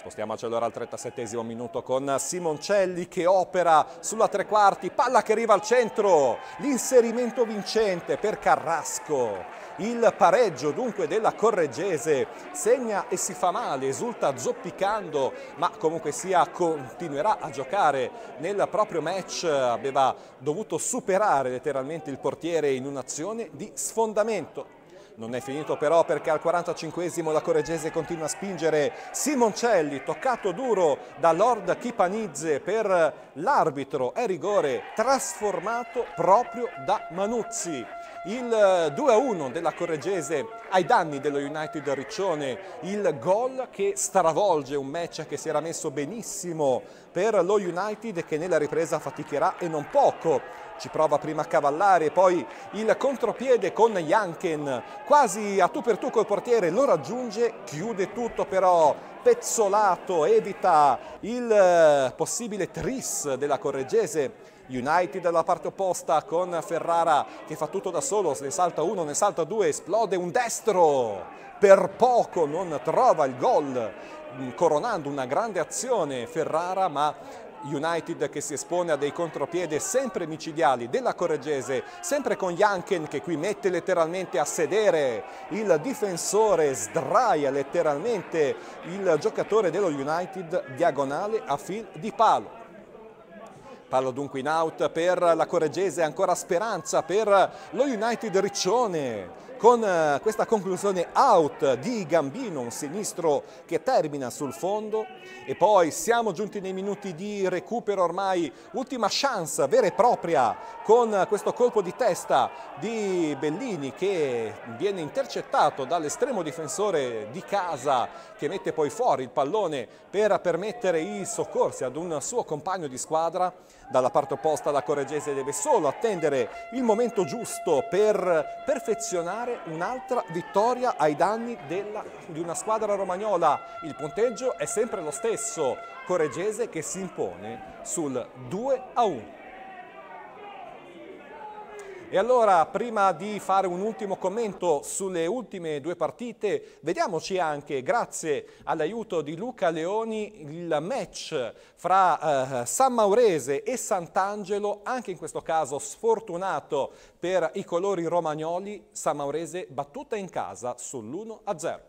Spostiamoci allora al 37 minuto con Simoncelli che opera sulla tre quarti, palla che arriva al centro, l'inserimento vincente per Carrasco il pareggio dunque della Correggese segna e si fa male, esulta zoppicando, ma comunque sia continuerà a giocare nel proprio match. Aveva dovuto superare letteralmente il portiere in un'azione di sfondamento. Non è finito però perché al 45esimo la Correggese continua a spingere Simoncelli, toccato duro da Lord Kipanizze per l'arbitro, è rigore trasformato proprio da Manuzzi il 2-1 eh, della Correggese ai danni dello United Riccione, il gol che stravolge un match che si era messo benissimo per lo United che nella ripresa faticherà e non poco. Ci prova prima a cavallare, poi il contropiede con Janken, quasi a tu per tu col portiere, lo raggiunge, chiude tutto però pezzolato, evita il eh, possibile tris della Correggese United dalla parte opposta con Ferrara che fa tutto da solo, ne salta uno, ne salta due, esplode un destro, per poco non trova il gol mm, coronando una grande azione Ferrara ma United che si espone a dei contropiede sempre micidiali della Correggese, sempre con Janken che qui mette letteralmente a sedere il difensore, sdraia letteralmente il giocatore dello United diagonale a fil di palo. Parlo dunque in out per la Correggese, ancora speranza per lo United Riccione con eh, questa conclusione out di Gambino, un sinistro che termina sul fondo e poi siamo giunti nei minuti di recupero ormai, ultima chance vera e propria con questo colpo di testa di Bellini che viene intercettato dall'estremo difensore di casa che mette poi fuori il pallone per permettere i soccorsi ad un suo compagno di squadra. Dalla parte opposta la Corregese deve solo attendere il momento giusto per perfezionare recuperare un'altra vittoria ai danni della, di una squadra romagnola. Il punteggio è sempre lo stesso, Corregese che si impone sul 2 a 1. E allora, prima di fare un ultimo commento sulle ultime due partite, vediamoci anche, grazie all'aiuto di Luca Leoni, il match fra eh, San Maurese e Sant'Angelo, anche in questo caso sfortunato per i colori romagnoli, San Maurese battuta in casa sull'1-0.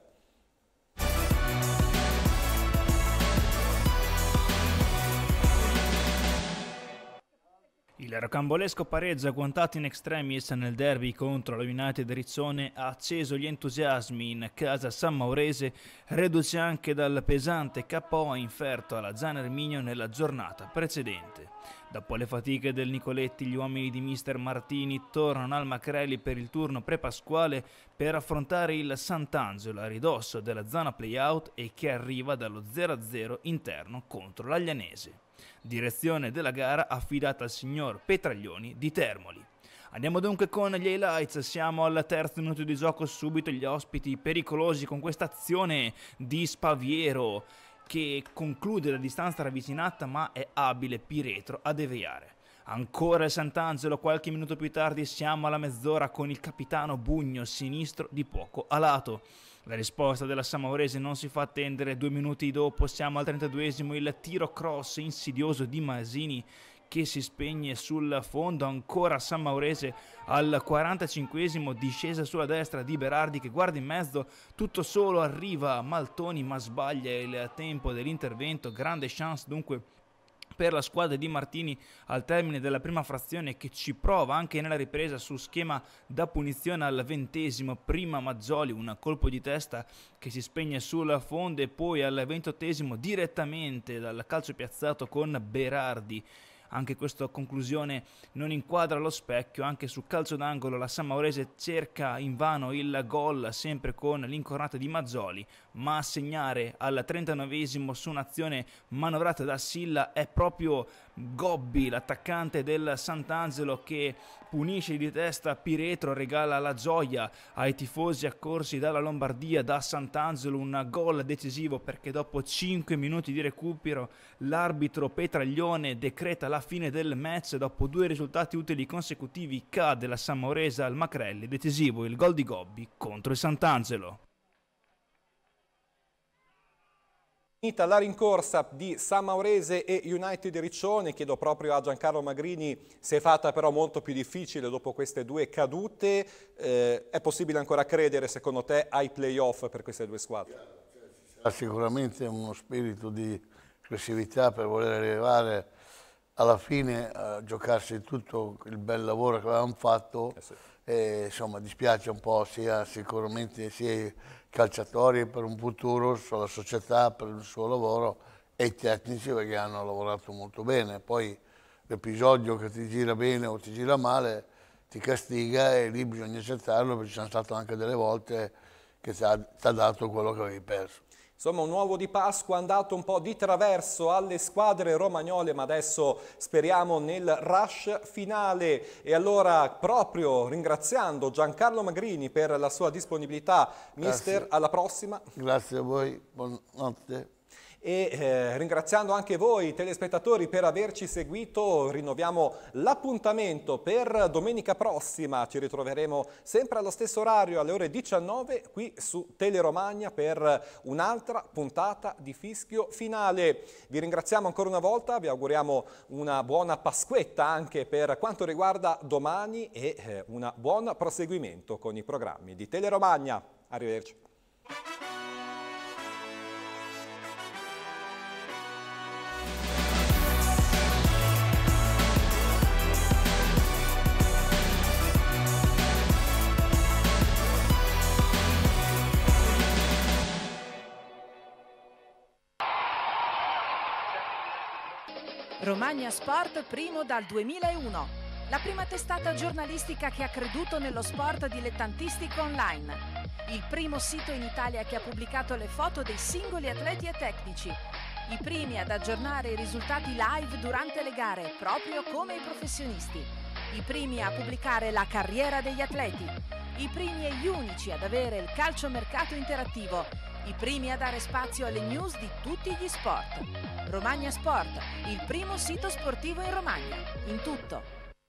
Il rocambolesco pareggio agguantato in extremis nel derby contro lo United Rizzone ha acceso gli entusiasmi in casa San Maurese, reduce anche dal pesante KO inferto alla Zan Erminio nella giornata precedente. Dopo le fatiche del Nicoletti, gli uomini di Mister Martini tornano al Macrelli per il turno pre-pasquale per affrontare il Sant'Angelo a ridosso della zona playout e che arriva dallo 0-0 interno contro l'Aglianese. Direzione della gara affidata al signor Petraglioni di Termoli. Andiamo dunque con gli highlights, siamo al terzo minuto di gioco, subito gli ospiti pericolosi con questa azione di Spaviero che conclude la distanza ravvicinata ma è abile Pietro a deviare. Ancora il Sant'Angelo, qualche minuto più tardi siamo alla mezz'ora con il capitano Bugno sinistro di poco alato. La risposta della Samaorese non si fa attendere, due minuti dopo siamo al 32esimo, il tiro cross insidioso di Masini che si spegne sul fondo, ancora San Maurese al 45 esimo discesa sulla destra di Berardi che guarda in mezzo, tutto solo arriva Maltoni ma sbaglia il tempo dell'intervento, grande chance dunque per la squadra di Martini al termine della prima frazione che ci prova anche nella ripresa su schema da punizione al ventesimo prima Mazzoli un colpo di testa che si spegne sul fondo e poi al ventottesimo direttamente dal calcio piazzato con Berardi anche questa conclusione non inquadra lo specchio, anche sul calcio d'angolo la San Maurese cerca invano il gol sempre con l'incornata di Mazzoli, ma a segnare al 39 su un'azione manovrata da Silla è proprio Gobbi, l'attaccante del Sant'Angelo che punisce di testa Piretro, regala la gioia ai tifosi accorsi dalla Lombardia, da Sant'Angelo un gol decisivo perché dopo 5 minuti di recupero l'arbitro Petraglione decreta la fine del match, dopo due risultati utili consecutivi cade la Samoresa al Macrelli, decisivo il gol di Gobbi contro il Sant'Angelo. Finita la rincorsa di San Maurese e United Riccione, chiedo proprio a Giancarlo Magrini se è fatta però molto più difficile dopo queste due cadute, eh, è possibile ancora credere secondo te ai playoff per queste due squadre? C'è sicuramente uno spirito di aggressività per voler arrivare alla fine a giocarsi tutto il bel lavoro che avevamo fatto eh sì. e, insomma dispiace un po' sia sicuramente sia calciatori per un futuro, la società per il suo lavoro e i tecnici perché hanno lavorato molto bene. Poi l'episodio che ti gira bene o ti gira male ti castiga e lì bisogna accettarlo perché ci sono state anche delle volte che ti ha dato quello che avevi perso. Insomma un uovo di Pasqua andato un po' di traverso alle squadre romagnole, ma adesso speriamo nel rush finale. E allora proprio ringraziando Giancarlo Magrini per la sua disponibilità, mister, Grazie. alla prossima. Grazie a voi, buonanotte e eh, ringraziando anche voi telespettatori per averci seguito rinnoviamo l'appuntamento per domenica prossima ci ritroveremo sempre allo stesso orario alle ore 19 qui su Teleromagna per un'altra puntata di Fischio Finale vi ringraziamo ancora una volta vi auguriamo una buona Pasquetta anche per quanto riguarda domani e eh, un buon proseguimento con i programmi di Teleromagna arrivederci Romagna Sport primo dal 2001, la prima testata giornalistica che ha creduto nello sport dilettantistico online, il primo sito in Italia che ha pubblicato le foto dei singoli atleti e tecnici, i primi ad aggiornare i risultati live durante le gare, proprio come i professionisti, i primi a pubblicare la carriera degli atleti, i primi e gli unici ad avere il calciomercato interattivo i primi a dare spazio alle news di tutti gli sport. Romagna Sport, il primo sito sportivo in Romagna, in tutto